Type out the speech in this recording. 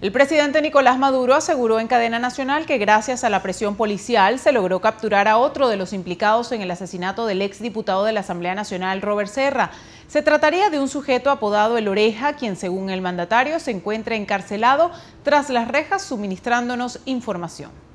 El presidente Nicolás Maduro aseguró en cadena nacional que gracias a la presión policial se logró capturar a otro de los implicados en el asesinato del exdiputado de la Asamblea Nacional, Robert Serra. Se trataría de un sujeto apodado El Oreja, quien según el mandatario se encuentra encarcelado tras las rejas suministrándonos información.